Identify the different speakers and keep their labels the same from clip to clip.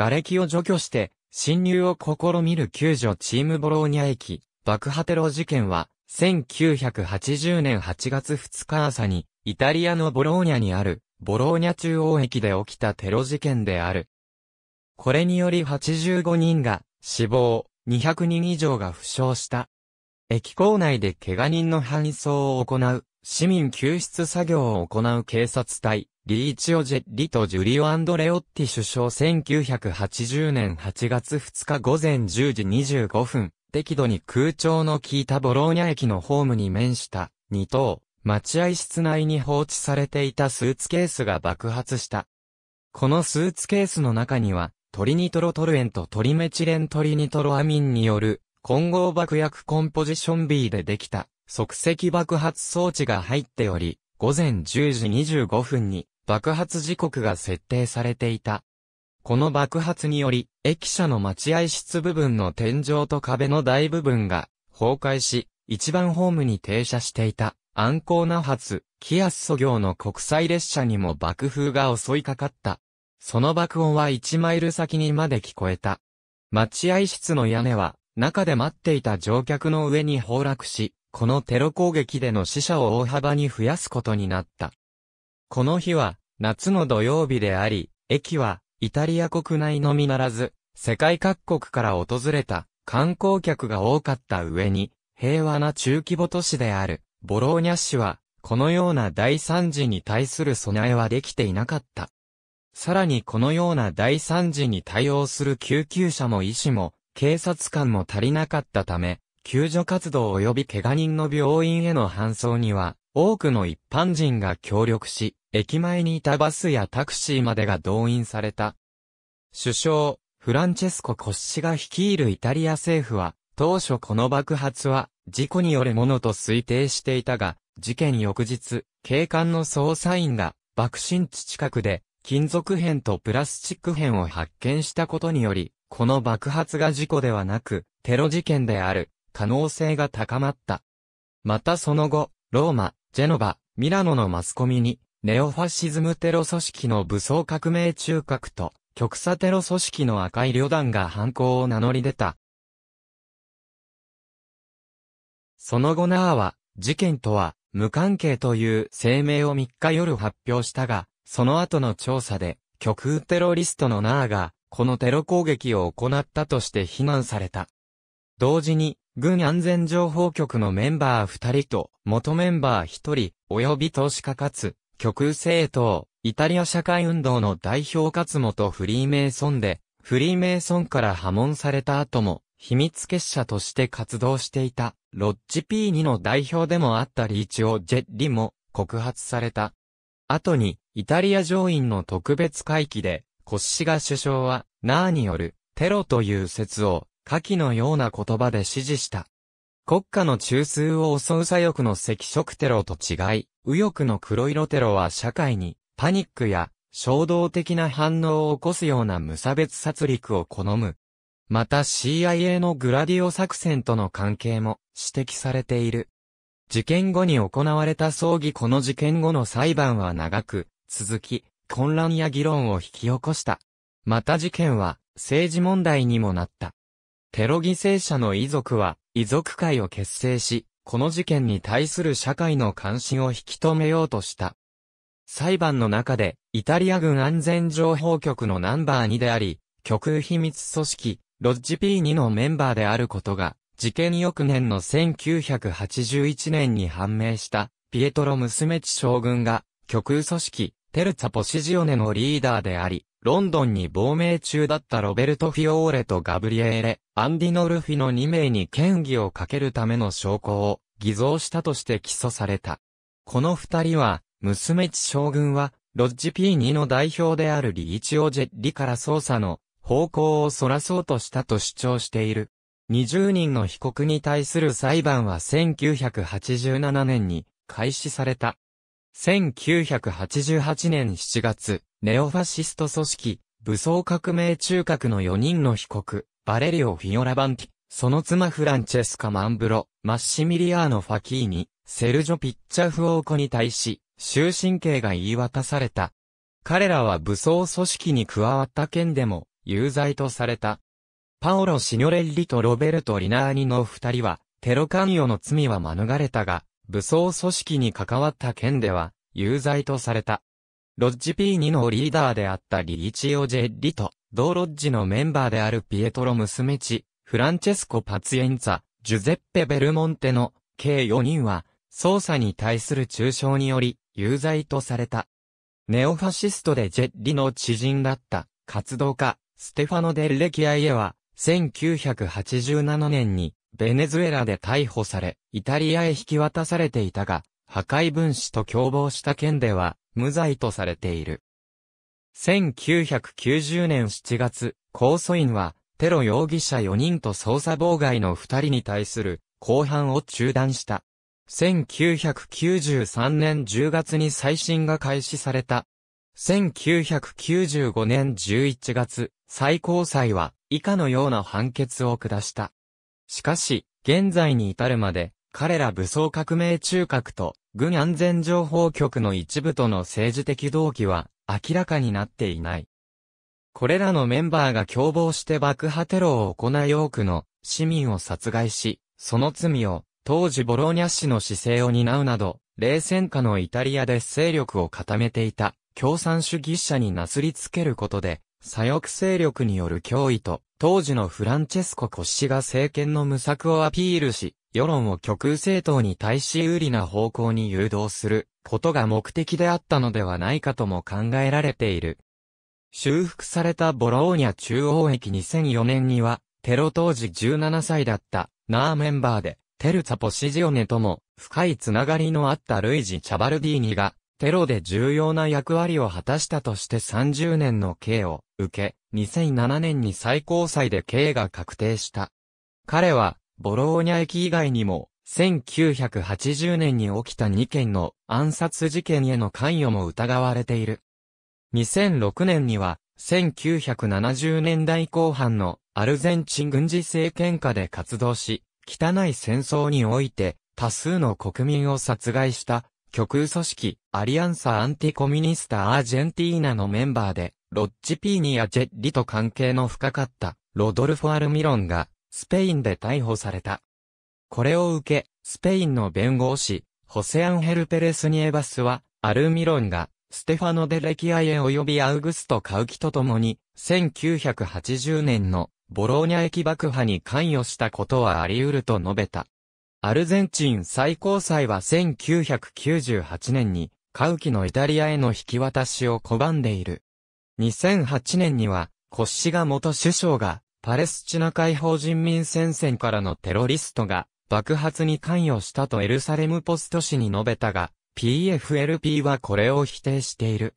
Speaker 1: 瓦礫を除去して、侵入を試みる救助チームボローニャ駅、爆破テロ事件は、1980年8月2日朝に、イタリアのボローニャにある、ボローニャ中央駅で起きたテロ事件である。これにより85人が死亡、200人以上が負傷した。駅構内で怪我人の搬送を行う市民救出作業を行う警察隊、リーチオ・ジェッリとジュリオ・アンドレオッティ首相1980年8月2日午前10時25分、適度に空調の効いたボローニャ駅のホームに面した2等、待合室内に放置されていたスーツケースが爆発した。このスーツケースの中には、トリニトロトルエンとトリメチレントリニトロアミンによる混合爆薬コンポジション B でできた即席爆発装置が入っており、午前10時25分に爆発時刻が設定されていた。この爆発により、駅舎の待合室部分の天井と壁の大部分が崩壊し、一番ホームに停車していた、安康那発、キアスソ行の国際列車にも爆風が襲いかかった。その爆音は1マイル先にまで聞こえた。待合室の屋根は、中で待っていた乗客の上に崩落し、このテロ攻撃での死者を大幅に増やすことになった。この日は、夏の土曜日であり、駅は、イタリア国内のみならず、世界各国から訪れた観光客が多かった上に、平和な中規模都市である、ボローニャ市は、このような大惨事に対する備えはできていなかった。さらにこのような大惨事に対応する救急車も医師も、警察官も足りなかったため、救助活動及び怪我人の病院への搬送には、多くの一般人が協力し、駅前にいたバスやタクシーまでが動員された。首相、フランチェスコ・コッシが率いるイタリア政府は、当初この爆発は、事故によるものと推定していたが、事件翌日、警官の捜査員が、爆心地近くで、金属片とプラスチック片を発見したことにより、この爆発が事故ではなく、テロ事件である、可能性が高まった。またその後、ローマ、ジェノバ、ミラノのマスコミに、ネオファシズムテロ組織の武装革命中核と、極左テロ組織の赤い旅団が犯行を名乗り出た。その後ナーは、事件とは、無関係という声明を3日夜発表したが、その後の調査で、極右テロリストのナーが、このテロ攻撃を行ったとして非難された。同時に、軍安全情報局のメンバー二人と、元メンバー一人、及び投資家かつ、極右政党、イタリア社会運動の代表かつ元フリーメイソンで、フリーメイソンから破門された後も、秘密結社として活動していた、ロッジ P2 の代表でもあったリーチオ・ジェッリも告発された。後に、イタリア上院の特別会議で、コッシガ首相は、ナーによる、テロという説を、下記のような言葉で指示した。国家の中枢を襲う左翼の赤色テロと違い、右翼の黒色テロは社会にパニックや衝動的な反応を起こすような無差別殺戮を好む。また CIA のグラディオ作戦との関係も指摘されている。事件後に行われた葬儀この事件後の裁判は長く続き、混乱や議論を引き起こした。また事件は政治問題にもなった。テロ犠牲者の遺族は、遺族会を結成し、この事件に対する社会の関心を引き止めようとした。裁判の中で、イタリア軍安全情報局のナンバー2であり、極右秘密組織、ロッジ P2 のメンバーであることが、事件翌年の1981年に判明した、ピエトロ・ムスメチ将軍が、極右組織、テルツァポシジオネのリーダーであり、ロンドンに亡命中だったロベルト・フィオーレとガブリエーレ、アンディノ・ルフィの2名に嫌疑をかけるための証拠を偽造したとして起訴された。この二人は、娘地将軍は、ロッジ P2 の代表であるリーチオジェリから捜査の方向を逸らそうとしたと主張している。20人の被告に対する裁判は1987年に開始された。1988年7月、ネオファシスト組織、武装革命中核の4人の被告、バレリオ・フィオラバンティ、その妻フランチェスカ・マンブロ、マッシミリアーノ・ファキーニ、セルジョ・ピッチャフオーコに対し、終身刑が言い渡された。彼らは武装組織に加わった件でも、有罪とされた。パオロ・シニョレッリとロベルト・リナーニの二人は、テロ関与の罪は免れたが、武装組織に関わった件では、有罪とされた。ロッジ P2 のリーダーであったリーチオ・ジェッリと、同ロッジのメンバーであるピエトロ・ムスメチ、フランチェスコ・パツエンツァ、ジュゼッペ・ベルモンテの、計4人は、捜査に対する中傷により、有罪とされた。ネオファシストでジェッリの知人だった、活動家、ステファノ・デルレキアイエは、1987年に、ベネズエラで逮捕され、イタリアへ引き渡されていたが、破壊分子と共謀した件では、無罪とされている。1990年7月、控訴院は、テロ容疑者4人と捜査妨害の2人に対する公判を中断した。1993年10月に再審が開始された。1995年11月、最高裁は以下のような判決を下した。しかし、現在に至るまで、彼ら武装革命中核と、軍安全情報局の一部との政治的動機は、明らかになっていない。これらのメンバーが共謀して爆破テロを行い多くの市民を殺害し、その罪を当時ボローニャ氏の姿勢を担うなど、冷戦下のイタリアで勢力を固めていた共産主義者になすりつけることで、左翼勢力による脅威と当時のフランチェスコ・コッシが政権の無策をアピールし、世論を極右政党に対し有利な方向に誘導することが目的であったのではないかとも考えられている。修復されたボローニャ中央駅2004年には、テロ当時17歳だったナーメンバーで、テルツァポシジオネとも深いつながりのあったルイジ・チャバルディーニが、テロで重要な役割を果たしたとして30年の刑を受け、2007年に最高裁で刑が確定した。彼は、ボローニャ駅以外にも、1980年に起きた2件の暗殺事件への関与も疑われている。2006年には、1970年代後半のアルゼンチン軍事政権下で活動し、汚い戦争において多数の国民を殺害した極右組織アリアンサ・アンティコミニスタ・アージェンティーナのメンバーでロッジピーニやジェッリと関係の深かったロドルフォ・アルミロンがスペインで逮捕された。これを受け、スペインの弁護士、ホセアンヘル・ペレス・ニエバスは、アルミロンが、ステファノ・デ・レキアイエ及びアウグスト・カウキと共に、1980年のボローニャ駅爆破に関与したことはあり得ると述べた。アルゼンチン最高裁は1998年に、カウキのイタリアへの引き渡しを拒んでいる。2008年には、コッシガ元首相が、パレスチナ解放人民戦線からのテロリストが、爆発に関与したとエルサレムポスト紙に述べたが、PFLP はこれを否定している。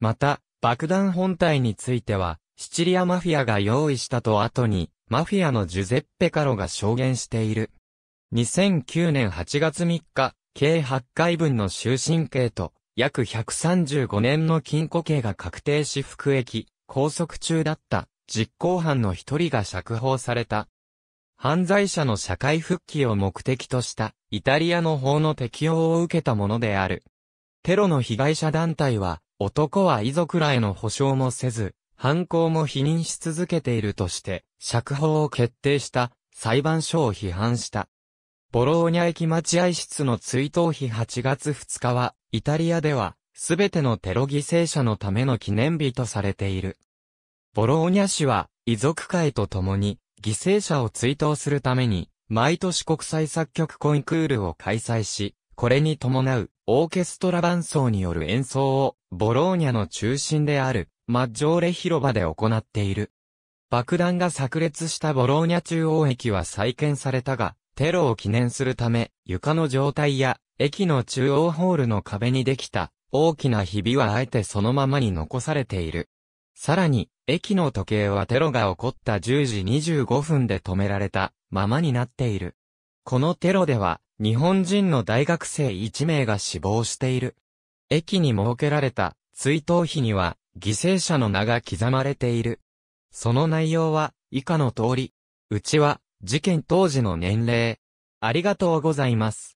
Speaker 1: また、爆弾本体については、シチリアマフィアが用意したと後に、マフィアのジュゼッペカロが証言している。2009年8月3日、計8回分の終身刑と約135年の禁錮刑が確定し服役、拘束中だった実行犯の一人が釈放された。犯罪者の社会復帰を目的としたイタリアの法の適用を受けたものである。テロの被害者団体は男は遺族らへの保障もせず、犯行も否認し続けているとして、釈放を決定した裁判所を批判した。ボローニャ駅待合室の追悼碑8月2日は、イタリアでは、すべてのテロ犠牲者のための記念日とされている。ボローニャ市は、遺族会と共に、犠牲者を追悼するために、毎年国際作曲コンクールを開催し、これに伴う、オーケストラ伴奏による演奏を、ボローニャの中心である、マッジョーレ広場で行っている。爆弾が炸裂したボローニャ中央駅は再建されたが、テロを記念するため、床の状態や駅の中央ホールの壁にできた大きなひびはあえてそのままに残されている。さらに、駅の時計はテロが起こった10時25分で止められたままになっている。このテロでは、日本人の大学生1名が死亡している。駅に設けられた追悼碑には、犠牲者の名が刻まれている。その内容は、以下の通り。うちは、事件当時の年齢。ありがとうございます。